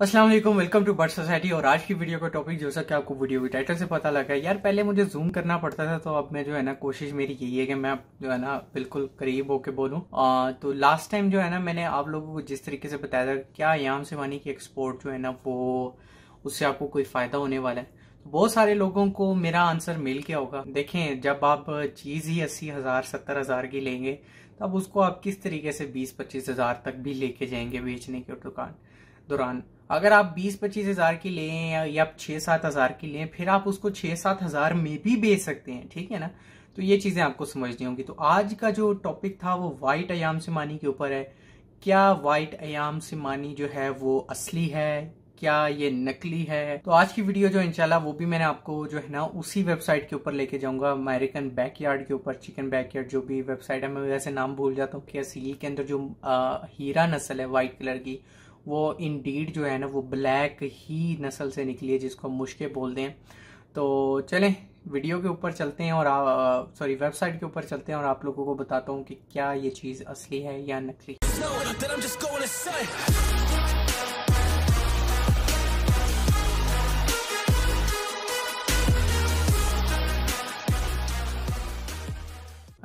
Aslam welcome to bird society और आज की वीडियो का टॉपिक जो कि आपको वीडियो की टाइटल से पता लगा है यार पहले मुझे जूम करना पड़ता था तो अब मैं जो है ना कोशिश मेरी यही है कि मैं जो है ना बिल्कुल करीब होके बोलूँ तो लास्ट टाइम जो है ना मैंने आप लोगों को जिस तरीके से बताया था क्या याम से वानी की एक्सपोर्ट जो है ना वो उससे आपको कोई फायदा होने वाला है तो बहुत सारे लोगों को मेरा आंसर मिल गया होगा देखें जब आप चीज़ ही अस्सी हज़ार सत्तर हज़ार की लेंगे तब उसको आप किस तरीके से बीस पच्चीस हज़ार तक भी लेके जाएंगे बेचने की दुकान दौरान अगर आप बीस पच्चीस हजार की लें या, छह सात हजार की लें फिर आप उसको छह सात हजार में भी बेच सकते हैं ठीक है ना तो ये चीजें आपको समझनी होंगी तो आज का जो टॉपिक था वो व्हाइट अयाम से मानी के ऊपर है क्या व्हाइट अयाम से मानी जो है वो असली है क्या ये नकली है तो आज की वीडियो जो इंशाल्लाह वो भी मैंने आपको जो है ना उसी वेबसाइट के ऊपर लेके जाऊंगा अमेरिकन बैकयार्ड के ऊपर चिकन बैकयार्ड जो भी वेबसाइट है मैं वैसे नाम भूल जाता हूँ क्या सील के अंदर जो आ, हीरा नस्ल है व्हाइट कलर की वो इंडीड जो है ना वो ब्लैक ही नस्ल से निकली है जिसको हम मुश्के बोलते हैं तो चलें वीडियो के ऊपर चलते हैं और सॉरी वेबसाइट के ऊपर चलते हैं और आप लोगों को बताता हूँ कि क्या ये चीज़ असली है या नकली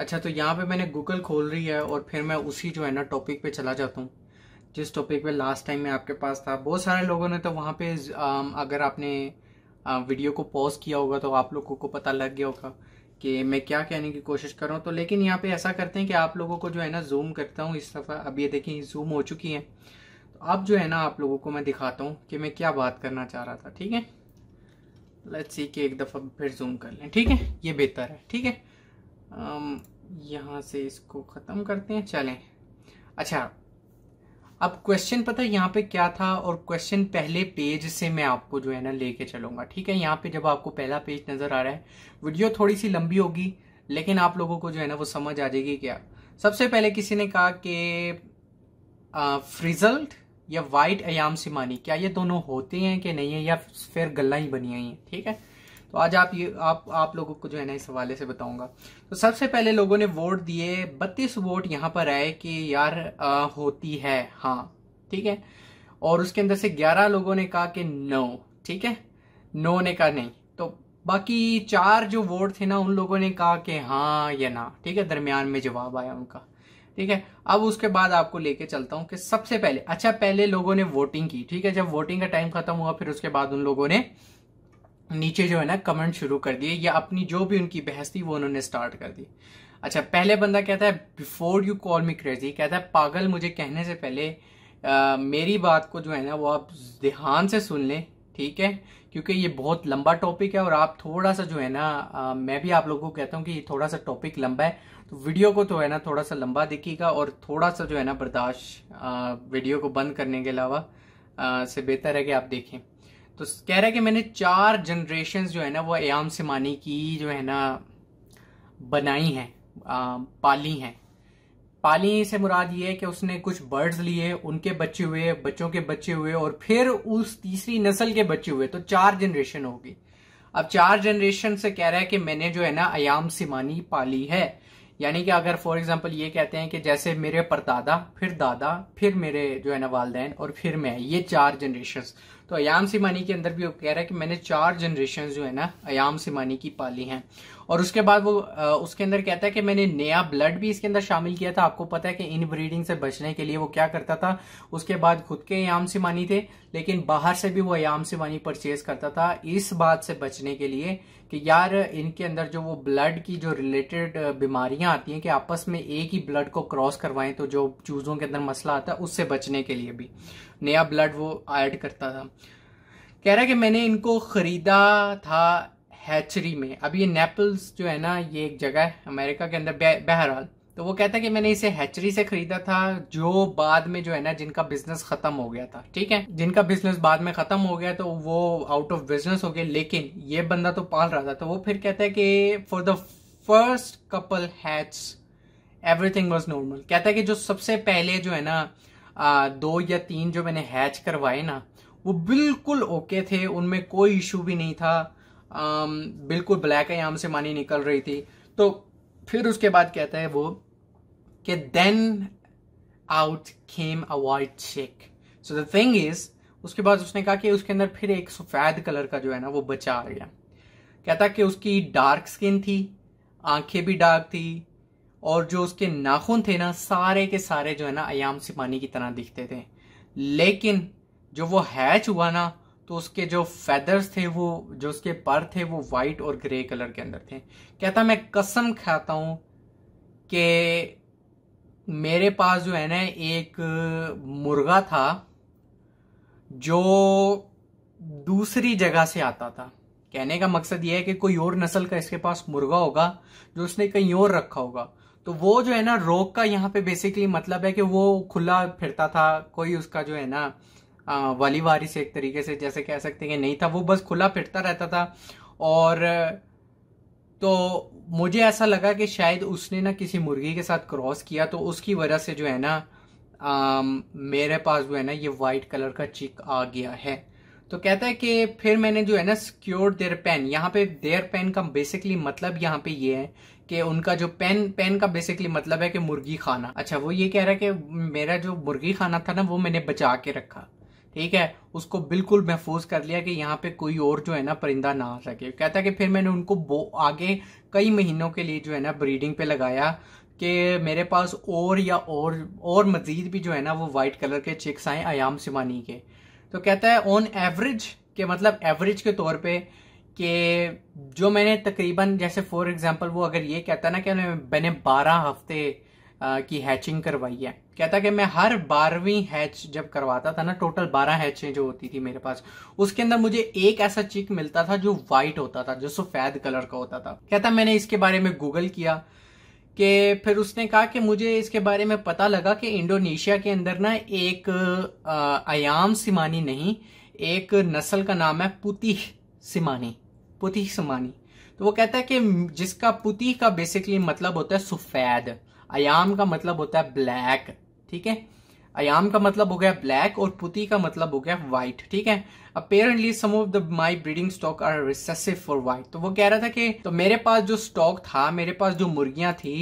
अच्छा तो यहाँ पे मैंने गूगल खोल रही है और फिर मैं उसी जो है ना टॉपिक पे चला जाता हूँ जिस टॉपिक पे लास्ट टाइम में आपके पास था बहुत सारे लोगों ने तो वहाँ पे um, अगर आपने वीडियो uh, को पॉज किया होगा तो आप लोगों को पता लग गया होगा कि मैं क्या कहने की कोशिश कर रहा हूँ तो लेकिन यहाँ पे ऐसा करते हैं कि आप लोगों को जो है ना जूम करता हूँ इस दफ़ा अब ये देखिए जूम हो चुकी है तो अब जो है ना आप लोगों को मैं दिखाता हूँ कि मैं क्या बात करना चाह रहा था ठीक है लेट्स सी कि एक दफ़ा फिर जूम कर लें ठीक है ये बेहतर है ठीक है um, यहाँ से इसको ख़त्म करते हैं चलें अच्छा अब क्वेश्चन पता है यहाँ पे क्या था और क्वेश्चन पहले पेज से मैं आपको जो है ना लेके चलूंगा ठीक है यहाँ पे जब आपको पहला पेज नजर आ रहा है वीडियो थोड़ी सी लंबी होगी लेकिन आप लोगों को जो है ना वो समझ आ जाएगी क्या सबसे पहले किसी ने कहा कि फ्रिजल्ट या वाइट अयाम सिमानी क्या ये दोनों होते हैं कि नहीं है या फिर गल्ला ही बनी हुई है ठीक है तो आज आप ये आप आप लोगों को जो है ना इस हवाले से बताऊंगा तो सबसे पहले लोगों ने वोट दिए बत्तीस वोट यहाँ पर आए कि यार आ, होती है हाँ ठीक है और उसके अंदर से ग्यारह लोगों ने कहा कि नो ठीक है नो ने कहा नहीं तो बाकी चार जो वोट थे ना उन लोगों ने कहा कि हाँ या ना ठीक है दरमियान में जवाब आया उनका ठीक है अब उसके बाद आपको लेके चलता हूं कि सबसे पहले अच्छा पहले लोगों ने वोटिंग की ठीक है जब वोटिंग का टाइम खत्म हुआ फिर उसके बाद उन लोगों ने नीचे जो है ना कमेंट शुरू कर दिए या अपनी जो भी उनकी बहस थी वो उन्होंने स्टार्ट कर दी अच्छा पहले बंदा कहता है before you call me crazy कहता है पागल मुझे कहने से पहले आ, मेरी बात को जो है ना वो आप ध्यान से सुन लें ठीक है क्योंकि ये बहुत लंबा टॉपिक है और आप थोड़ा सा जो है ना आ, मैं भी आप लोगों को कहता हूँ कि ये थोड़ा सा टॉपिक लंबा है तो वीडियो को तो है ना थोड़ा सा लंबा दिखेगा और थोड़ा सा जो है ना बर्दाश्त वीडियो को बंद करने के अलावा से बेहतर है कि आप देखें तो कह रहा है कि मैंने चार जनरेशन जो है ना वो एयाम सिमानी की जो है ना बनाई हैं पाली हैं पाली से मुराद ये है कि उसने कुछ बर्ड्स लिए उनके बच्चे हुए बच्चों के बच्चे हुए और फिर उस तीसरी नस्ल के बच्चे हुए तो चार जनरेशन होगी अब चार जनरेशन से कह रहा है कि मैंने जो है ना अयाम सिमानी पाली है यानी कि अगर फॉर एग्जांपल ये कहते हैं कि जैसे मेरे परदादा फिर दादा फिर मेरे जो है ना वालदेन और फिर मैं ये चार जनरेशन तो अयाम सिमानी के अंदर भी वो कह रहा है कि मैंने चार जनरेशन जो है ना अयाम सिमानी की पाली हैं और उसके बाद वो उसके अंदर कहता है कि मैंने नया ब्लड भी इसके अंदर शामिल किया था आपको पता है कि इन ब्रीडिंग से बचने के लिए वो क्या करता था उसके बाद खुद के याम मानी थे लेकिन बाहर से भी वो याम मानी परचेज करता था इस बात से बचने के लिए कि यार इनके अंदर जो वो ब्लड की जो रिलेटेड बीमारियां आती हैं कि आपस में एक ही ब्लड को क्रॉस करवाएं तो जो चूज़ों के अंदर मसला आता है उससे बचने के लिए भी नया ब्लड वो ऐड करता था कह रहा है कि मैंने इनको ख़रीदा था हैचरी में अब ये नेपल्स जो है ना ये एक जगह है अमेरिका के अंदर बहरहाल तो वो कहता है कि मैंने इसे हैचरी से खरीदा था जो बाद में जो है ना जिनका बिजनेस खत्म हो गया था ठीक है जिनका बिजनेस बाद में खत्म हो गया तो वो आउट ऑफ बिजनेस हो गया लेकिन ये बंदा तो पाल रहा था तो वो फिर कहता है कि for the first couple hatch everything was normal कहता है कि जो सबसे पहले जो है ना आ, दो या तीन जो मैंने हैच करवाए ना वो बिल्कुल ओके थे उनमें कोई इशू भी नहीं था बिल्कुल ब्लैक है यहाँ से मानी निकल रही थी तो फिर उसके बाद कहता है वो कि then out came a white chick so the thing is उसके बाद उसने कहा कि उसके अंदर फिर एक सफ़ेद कलर का जो है ना वो बचा आ गया कहता कि उसकी डार्क स्किन थी आंखें भी डार्क थी और जो उसके नाखून थे ना सारे के सारे जो है ना अयाम पानी की तरह दिखते थे लेकिन जो वो हैच हुआ ना तो उसके जो फेदर्स थे वो जो उसके पर थे वो वाइट और ग्रे कलर के अंदर थे कहता मैं कसम खाता हूं कि मेरे पास जो है ना एक मुर्गा था जो दूसरी जगह से आता था कहने का मकसद यह है कि कोई और नस्ल का इसके पास मुर्गा होगा जो उसने कहीं और रखा होगा तो वो जो है ना रोग का यहाँ पे बेसिकली मतलब है कि वो खुला फिरता था कोई उसका जो है ना वाली वारिस एक तरीके से जैसे कह सकते हैं नहीं था वो बस खुला फिरता रहता था और तो मुझे ऐसा लगा कि शायद उसने ना किसी मुर्गी के साथ क्रॉस किया तो उसकी वजह से जो है ना आ, मेरे पास जो है ना ये वाइट कलर का चिक आ गया है तो कहता है कि फिर मैंने जो है ना सिक्योर देयर पेन यहाँ पे देयर पेन का बेसिकली मतलब यहाँ पे ये है कि उनका जो पेन पेन का बेसिकली मतलब है कि मुर्गी खाना अच्छा वो ये कह रहा है कि मेरा जो मुर्गी खाना था ना वो मैंने बचा के रखा ठीक है उसको बिल्कुल महफूज कर लिया कि यहाँ पे कोई और जो है ना परिंदा ना आ सके कहता है कि फिर मैंने उनको आगे कई महीनों के लिए जो है ना ब्रीडिंग पे लगाया कि मेरे पास और या और और मज़ीद भी जो है ना वो वाइट कलर के चिक्स आए आयाम सिमानी के तो कहता है ऑन एवरेज के मतलब एवरेज के तौर पे कि जो मैंने तकरीबन जैसे फॉर एग्जांपल वो अगर ये कहता है ना कि मैंने बारह हफ्ते की हैचिंग करवाई है कहता कि मैं हर बारहवीं हैच जब करवाता था ना टोटल बारह हैचें जो होती थी मेरे पास उसके अंदर मुझे एक ऐसा चिक मिलता था जो व्हाइट होता था जो सफेद कलर का होता था कहता मैंने इसके बारे में गूगल किया कि फिर उसने कहा कि मुझे इसके बारे में पता लगा कि इंडोनेशिया के अंदर ना एक आयाम सिमानी नहीं एक नस्ल का नाम है पुती सिमानी पुती सिमानी तो वो कहता है कि जिसका पुती का बेसिकली मतलब होता है सफेद अयाम का मतलब होता है ब्लैक ठीक है अयाम का मतलब हो गया ब्लैक और पुती का मतलब हो गया व्हाइट ठीक है apparently some of the my breeding stock are recessive for white तो वो कह रहा था कि तो मेरे पास जो स्टॉक था मेरे पास जो मुर्गियां थी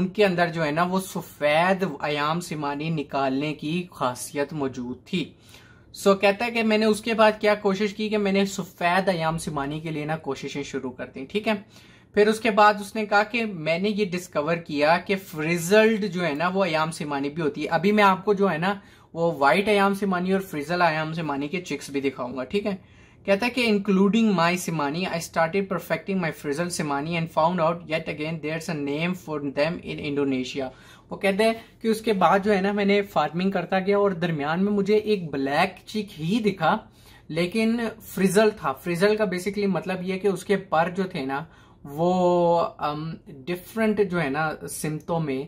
उनके अंदर जो है ना वो सफेद अयाम सिमानी निकालने की खासियत मौजूद थी सो so, कहता है कि मैंने उसके बाद क्या कोशिश की कि मैंने सफेद अयाम सिमानी के लिए ना कोशिशें शुरू कर दी ठीक है फिर उसके बाद उसने कहा कि मैंने ये डिस्कवर किया कि फ्रिजल्ड जो है ना वो अयाम सिमानी भी होती है अभी मैं आपको जो है ना वो वाइट अयाम सिमानी और फ्रिजल अयाम सिमानी के चिक्स भी दिखाऊंगा ठीक है कहता है कि including my Cemani I started perfecting my frizzle Cemani and found out yet again there a name for them in Indonesia वो कहते हैं कि उसके बाद जो है ना मैंने फार्मिंग करता गया और दरमियान में मुझे एक ब्लैक चिक ही दिखा लेकिन फ्रिजल था फ्रिजल का बेसिकली मतलब यह कि उसके पर जो थे ना वो डिफरेंट um, जो है ना सिमतों में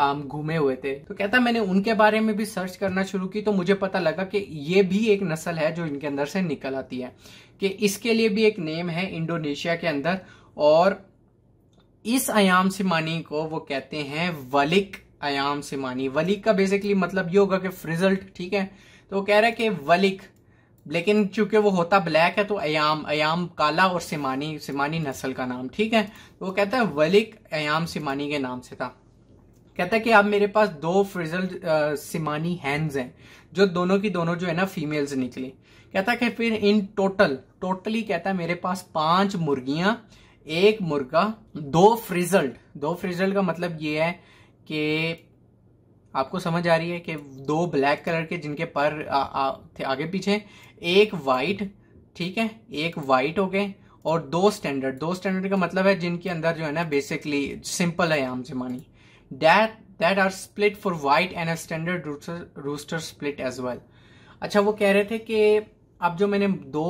um, घूमे हुए थे तो कहता मैंने उनके बारे में भी सर्च करना शुरू की तो मुझे पता लगा कि ये भी एक नस्ल है जो इनके अंदर से निकल आती है कि इसके लिए भी एक नेम है इंडोनेशिया के अंदर और इस आयाम से मानी को वो कहते हैं वलिक आयाम से मानी वलिक का बेसिकली मतलब ये होगा कि फ्रिजल्ट ठीक है तो वो कह रहे हैं कि वलिक लेकिन चूंकि वो होता ब्लैक है तो अयाम अयाम काला और सिमानी सिमानी नस्ल का नाम ठीक है तो वो कहता है वलिक अयाम सिमानी के नाम से था कहता है कि अब मेरे पास दो फ्रिजल सिमानी हैंड्स हैं जो दोनों की दोनों जो है ना फीमेल्स निकली कहता है कि फिर इन टोटल टोटली कहता है मेरे पास पांच मुर्गियां एक मुर्गा दो फ्रिजल्ड दो फ्रिजल्ड का मतलब ये है कि आपको समझ आ रही है कि दो ब्लैक कलर के जिनके पर आ, आ, थे आगे पीछे एक वाइट ठीक है एक वाइट हो गए और दो स्टैंडर्ड दो स्टैंडर्ड का मतलब है जिनके अंदर जो है ना बेसिकली सिंपल है आम से मानी that that are split for white and standard rooster split as well अच्छा वो कह रहे थे कि अब जो मैंने दो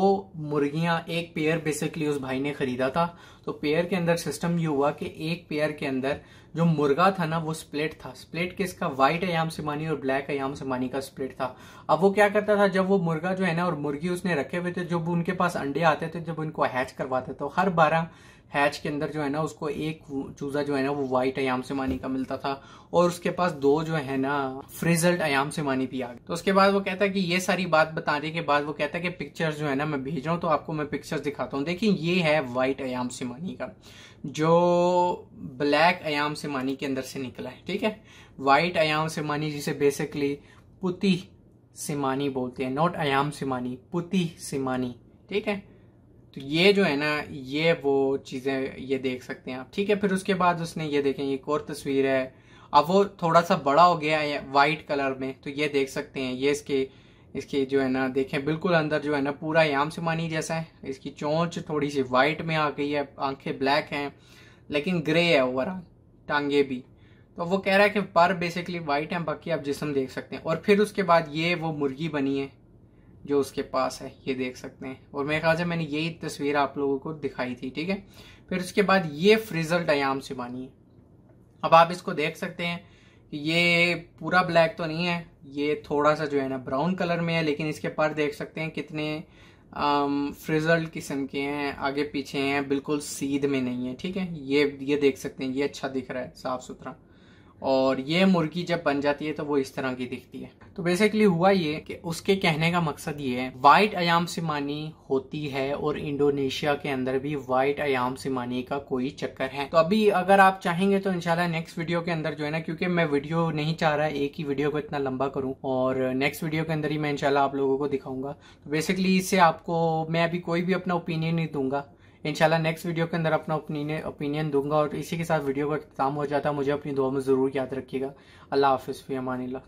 मुर्गियां एक पेयर बेसिकली उस भाई ने खरीदा था तो पेयर के अंदर सिस्टम ये हुआ कि एक पेयर के अंदर जो मुर्गा था ना वो स्प्लिट था स्प्लिट किसका व्हाइट अयाम सिमानी और ब्लैक अयाम सिमानी का स्प्लिट था अब वो क्या करता था जब वो मुर्गा जो है ना और मुर्गी उसने रखे हुए थे जब उनके पास अंडे आते थे जब उनको हैच करवाते तो हर बारह हैच के अंदर जो है ना उसको एक चूज़ा जो है ना वो वाइट अयाम से मानी का मिलता था और उसके पास दो जो है ना फ्रिजल्ड अयाम से मानी भी आ गई तो उसके बाद वो कहता है कि ये सारी बात बताने के बाद वो कहता है कि पिक्चर जो है ना मैं भेज रहा हूँ तो आपको मैं पिक्चर दिखाता हूँ देखिए ये है वाइट अयाम से मानी का जो ब्लैक अयाम से मानी के अंदर से निकला है ठीक है वाइट अयाम से मानी जिसे बेसिकली पुती सिमानी बोलते हैं नॉट अयाम सिमानी पुती सिमानी ठीक है तो ये जो है ना ये वो चीज़ें ये देख सकते हैं आप ठीक है फिर उसके बाद उसने ये देखें एक और तस्वीर है अब वो थोड़ा सा बड़ा हो गया है वाइट कलर में तो ये देख सकते हैं ये इसके इसके जो है ना देखें बिल्कुल अंदर जो है ना पूरा याम मानी जैसा है इसकी चोंच थोड़ी सी वाइट में आ गई है आंखें ब्लैक हैं लेकिन ग्रे है ओवरऑल टांगे भी तो वो कह रहा है कि पर बेसिकली वाइट हैं बाकी आप जिसम देख सकते हैं और फिर उसके बाद ये वो मुर्गी बनी है जो उसके पास है ये देख सकते हैं और मेरे ख्याल से मैंने यही तस्वीर आप लोगों को दिखाई थी ठीक है फिर उसके बाद ये फ्रिजल डयाम से बनी है अब आप इसको देख सकते हैं कि ये पूरा ब्लैक तो नहीं है ये थोड़ा सा जो है ना ब्राउन कलर में है लेकिन इसके पर देख सकते हैं कितने फ्रिजल किस्म के हैं आगे पीछे हैं बिल्कुल सीध में नहीं है ठीक है ये ये देख सकते हैं ये अच्छा दिख रहा है साफ सुथरा और ये मुर्गी जब बन जाती है तो वो इस तरह की दिखती है तो बेसिकली हुआ ये कि उसके कहने का मकसद ये है वाइट अयाम सिमानी होती है और इंडोनेशिया के अंदर भी वाइट अयाम सिमानी का कोई चक्कर है तो अभी अगर आप चाहेंगे तो इनशाला नेक्स्ट वीडियो के अंदर जो है ना क्योंकि मैं वीडियो नहीं चाह रहा एक ही वीडियो को इतना लंबा करूं और नेक्स्ट वीडियो के अंदर ही मैं इनशाला आप लोगों को दिखाऊंगा तो बेसिकली इससे आपको मैं अभी कोई भी अपना ओपिनियन नहीं दूंगा इंशाल्लाह नेक्स्ट वीडियो के अंदर अपना ओपिनियन दूंगा और इसी के साथ वीडियो का काम हो जाता है मुझे अपनी दुआ में ज़रूर याद रखिएगा अल्लाह हाफिज़ फ़ी अमान